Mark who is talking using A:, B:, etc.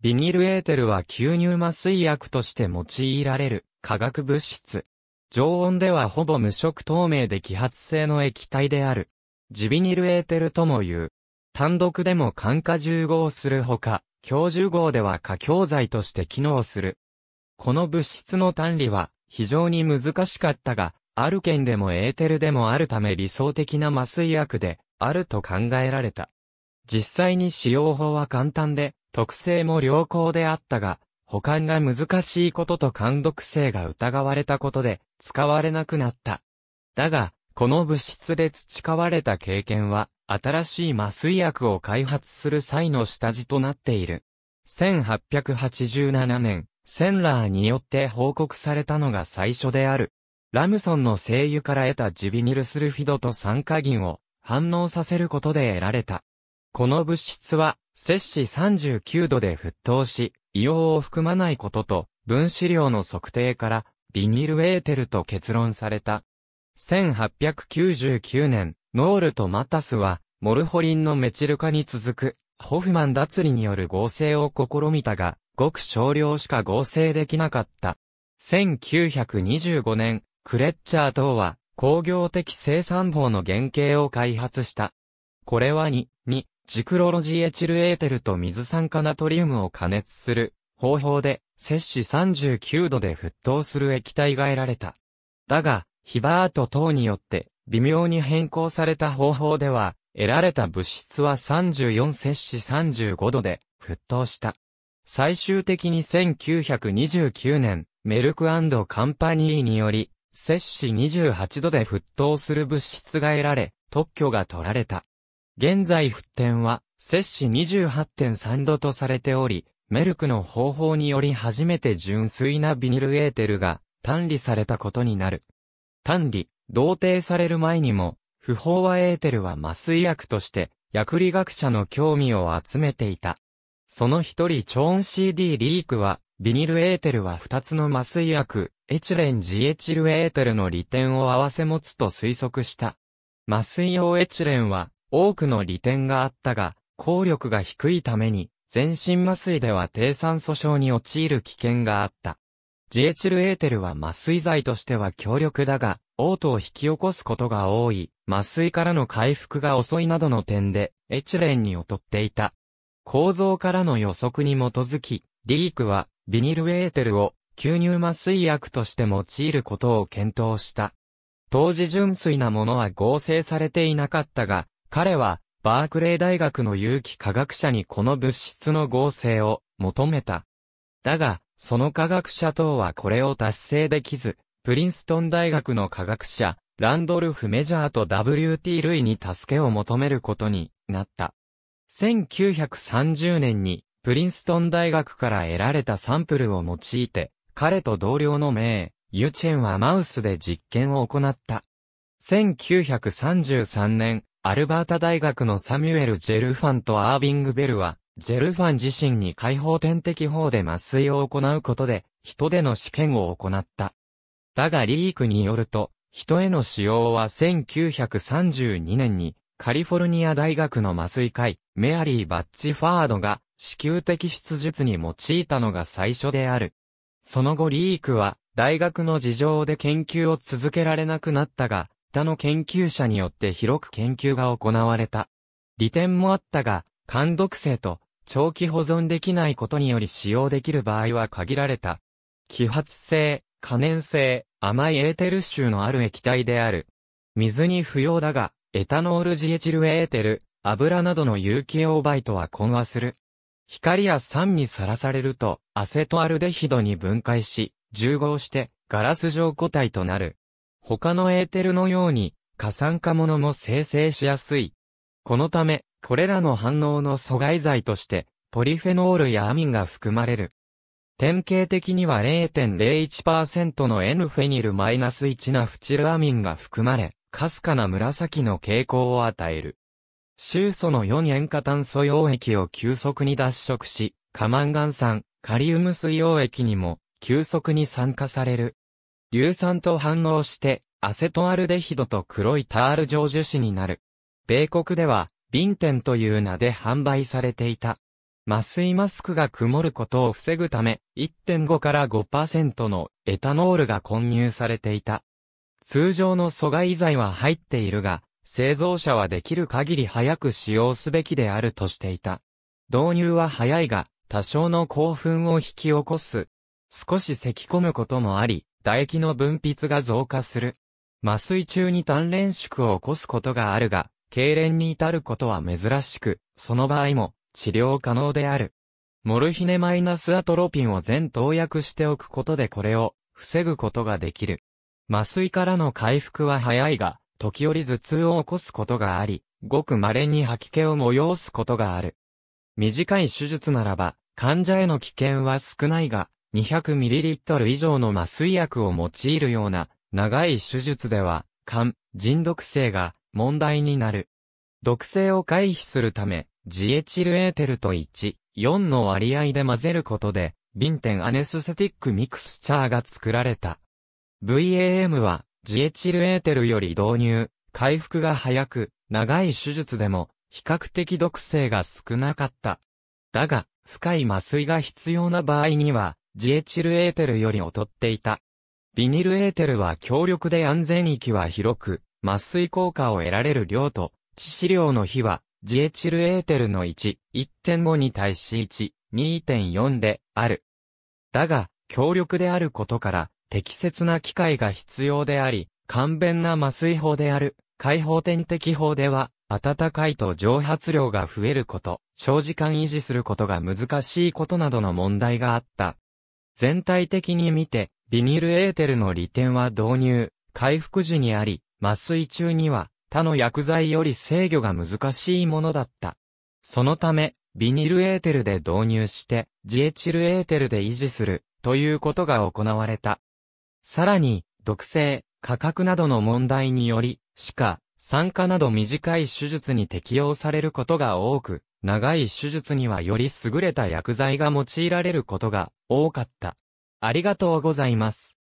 A: ビニルエーテルは吸入麻酔薬として用いられる化学物質。常温ではほぼ無色透明で揮発性の液体である。ジビニルエーテルとも言う。単独でも酸化重合するほか、強重合では化強剤として機能する。この物質の単理は非常に難しかったが、アルケンでもエーテルでもあるため理想的な麻酔薬であると考えられた。実際に使用法は簡単で、特性も良好であったが、保管が難しいことと感毒性が疑われたことで、使われなくなった。だが、この物質で培われた経験は、新しい麻酔薬を開発する際の下地となっている。1887年、センラーによって報告されたのが最初である。ラムソンの精油から得たジビニルスルフィドと酸化銀を反応させることで得られた。この物質は摂氏39度で沸騰し、硫黄を含まないことと、分子量の測定から、ビニルエーテルと結論された。1899年、ノールとマタスは、モルホリンのメチル化に続く、ホフマン脱離による合成を試みたが、ごく少量しか合成できなかった。1925年、クレッチャー等は、工業的生産法の原型を開発した。これは2、2、ジクロロジエチルエーテルと水酸化ナトリウムを加熱する方法で、摂氏39度で沸騰する液体が得られた。だが、ヒバート等によって微妙に変更された方法では、得られた物質は34摂氏35度で沸騰した。最終的に1929年、メルクカンパニーにより、摂氏28度で沸騰する物質が得られ、特許が取られた。現在沸点は、摂氏28.3度とされており、メルクの方法により初めて純粋なビニルエーテルが単理されたことになる。単理、同定される前にも、不飽和エーテルは麻酔薬として、薬理学者の興味を集めていた。その一人超音 CD リークは、ビニルエーテルは二つの麻酔薬、エチレンジエチルエーテルの利点を合わせ持つと推測した。麻酔用エチレンは、多くの利点があったが、効力が低いために、全身麻酔では低酸素症に陥る危険があった。ジエチルエーテルは麻酔剤としては強力だが、嘔吐を引き起こすことが多い、麻酔からの回復が遅いなどの点で、エチレンに劣っていた。構造からの予測に基づき、リークは、ビニルエーテルを、吸入麻酔薬として用いることを検討した。当時純粋なものは合成されていなかったが、彼は、バークレー大学の有機化学者にこの物質の合成を求めた。だが、その科学者等はこれを達成できず、プリンストン大学の科学者、ランドルフ・メジャーと WT 類に助けを求めることになった。1930年に、プリンストン大学から得られたサンプルを用いて、彼と同僚の名、ユチェンはマウスで実験を行った。1933年、アルバータ大学のサミュエル・ジェルファンとアービング・ベルは、ジェルファン自身に開放点滴法で麻酔を行うことで、人での試験を行った。だがリークによると、人への使用は1932年に、カリフォルニア大学の麻酔会、メアリー・バッチファードが、子宮的出術に用いたのが最初である。その後リークは、大学の事情で研究を続けられなくなったが、他の研究者によって広く研究が行われた。利点もあったが、感毒性と長期保存できないことにより使用できる場合は限られた。揮発性、可燃性、甘いエーテル臭のある液体である。水に不要だが、エタノールジエチルエーテル、油などの有機溶媒とは混和する。光や酸にさらされると、アセトアルデヒドに分解し、重合して、ガラス状固体となる。他のエーテルのように、過酸化物も生成しやすい。このため、これらの反応の阻害剤として、ポリフェノールやアミンが含まれる。典型的には0.01%の N フェニル -1 ナフチルアミンが含まれ、かすかな紫の傾向を与える。臭素の4塩化炭素溶液を急速に脱色し、カマンガン酸、カリウム水溶液にも急速に酸化される。硫酸と反応して、アセトアルデヒドと黒いタール状樹脂になる。米国では、ビンテンという名で販売されていた。麻酔マスクが曇ることを防ぐため、1.5から5%のエタノールが混入されていた。通常の阻害剤は入っているが、製造者はできる限り早く使用すべきであるとしていた。導入は早いが、多少の興奮を引き起こす。少し咳込むこともあり、唾液の分泌が増加する。麻酔中に単連縮を起こすことがあるが、痙攣に至ることは珍しく、その場合も治療可能である。モルヒネマイナスアトロピンを全投薬しておくことでこれを防ぐことができる。麻酔からの回復は早いが、時折頭痛を起こすことがあり、ごく稀に吐き気を催すことがある。短い手術ならば、患者への危険は少ないが、200ml 以上の麻酔薬を用いるような長い手術では、肝、腎毒性が問題になる。毒性を回避するため、ジエチルエーテルと1、4の割合で混ぜることで、ビンテンアネスセティックミクスチャーが作られた。VAM は、ジエチルエーテルより導入、回復が早く、長い手術でも、比較的毒性が少なかった。だが、深い麻酔が必要な場合には、ジエチルエーテルより劣っていた。ビニルエーテルは強力で安全域は広く、麻酔効果を得られる量と、致死量の比は、ジエチルエーテルの1、1.5に対し1、2.4である。だが、強力であることから、適切な機械が必要であり、簡便な麻酔法である、解放点滴法では、暖かいと蒸発量が増えること、長時間維持することが難しいことなどの問題があった。全体的に見て、ビニルエーテルの利点は導入、回復時にあり、麻酔中には他の薬剤より制御が難しいものだった。そのため、ビニルエーテルで導入して、ジエチルエーテルで維持する、ということが行われた。さらに、毒性、価格などの問題により、歯科、酸化など短い手術に適用されることが多く、長い手術にはより優れた薬剤が用いられることが多かった。ありがとうございます。